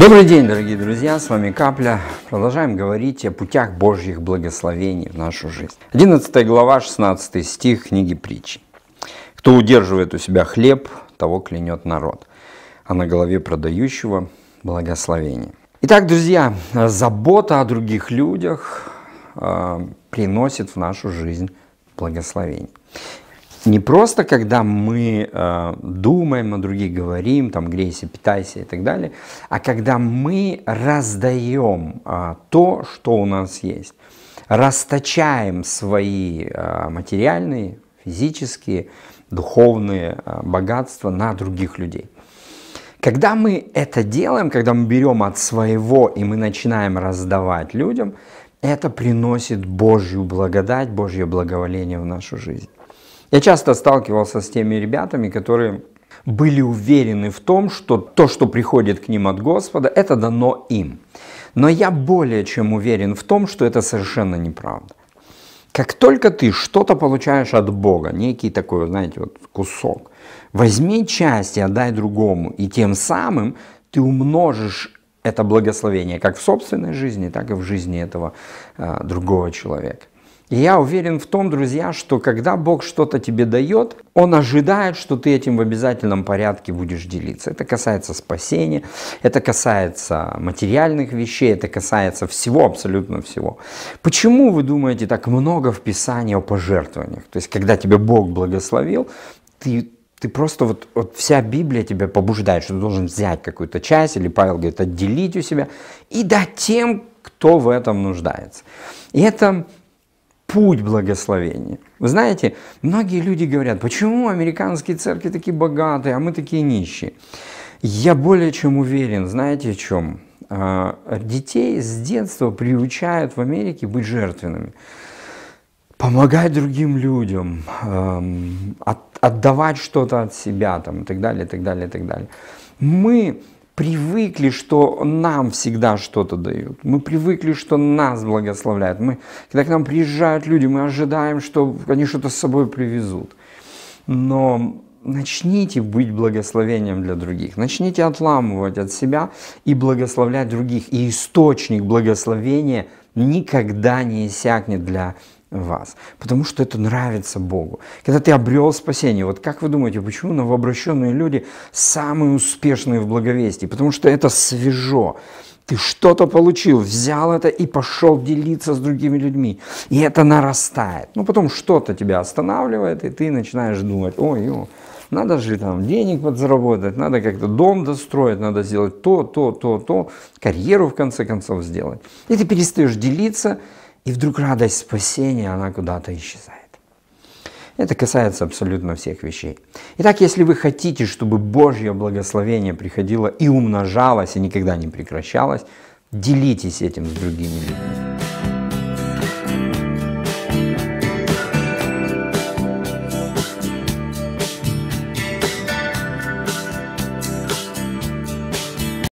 Добрый день, дорогие друзья, с вами Капля. Продолжаем говорить о путях Божьих благословений в нашу жизнь. 11 глава, 16 стих книги притчи. «Кто удерживает у себя хлеб, того клянет народ, а на голове продающего благословение». Итак, друзья, забота о других людях э, приносит в нашу жизнь благословение не просто когда мы э, думаем о других, говорим, там, грейся, питайся и так далее, а когда мы раздаем э, а, то, что у нас есть, расточаем свои э, материальные, физические, духовные э, богатства на других людей. Когда мы это делаем, когда мы берем от своего и мы начинаем раздавать людям, это приносит Божью благодать, Божье благоволение в нашу жизнь. Я часто сталкивался с теми ребятами, которые были уверены в том, что то, что приходит к ним от Господа, это дано им. Но я более чем уверен в том, что это совершенно неправда. Как только ты что-то получаешь от Бога, некий такой, знаете, вот кусок, возьми часть и отдай другому, и тем самым ты умножишь это благословение как в собственной жизни, так и в жизни этого э, другого человека я уверен в том, друзья, что когда Бог что-то тебе дает, Он ожидает, что ты этим в обязательном порядке будешь делиться. Это касается спасения, это касается материальных вещей, это касается всего, абсолютно всего. Почему, вы думаете, так много в Писании о пожертвованиях? То есть, когда тебя Бог благословил, ты ты просто вот, вот вся Библия тебя побуждает, что ты должен взять какую-то часть, или Павел говорит, отделить у себя и дать тем, кто в этом нуждается. И это путь благословения. Вы знаете, многие люди говорят, почему американские церкви такие богатые, а мы такие нищие. Я более чем уверен, знаете, в чем? А, детей с детства приучают в Америке быть жертвенными помогать другим людям, отдавать что-то от себя там, и так далее, и так далее, и так далее. Мы привыкли, что нам всегда что-то дают. Мы привыкли, что нас благословляют. Мы, когда к нам приезжают люди, мы ожидаем, что они что-то с собой привезут. Но начните быть благословением для других. Начните отламывать от себя и благословлять других. И источник благословения никогда не иссякнет для вас, потому что это нравится Богу. Когда ты обрел спасение, вот как вы думаете, почему новообращенные люди самые успешные в благовестии? Потому что это свежо. Ты что-то получил, взял это и пошел делиться с другими людьми. И это нарастает. Ну, потом что-то тебя останавливает, и ты начинаешь думать, ой, ой, надо же там денег подзаработать, надо как-то дом достроить, надо сделать то, то, то, то, карьеру в конце концов сделать. И ты перестаешь делиться и вдруг радость спасения, она куда-то исчезает. Это касается абсолютно всех вещей. Итак, если вы хотите, чтобы Божье благословение приходило и умножалось, и никогда не прекращалось, делитесь этим с другими людьми.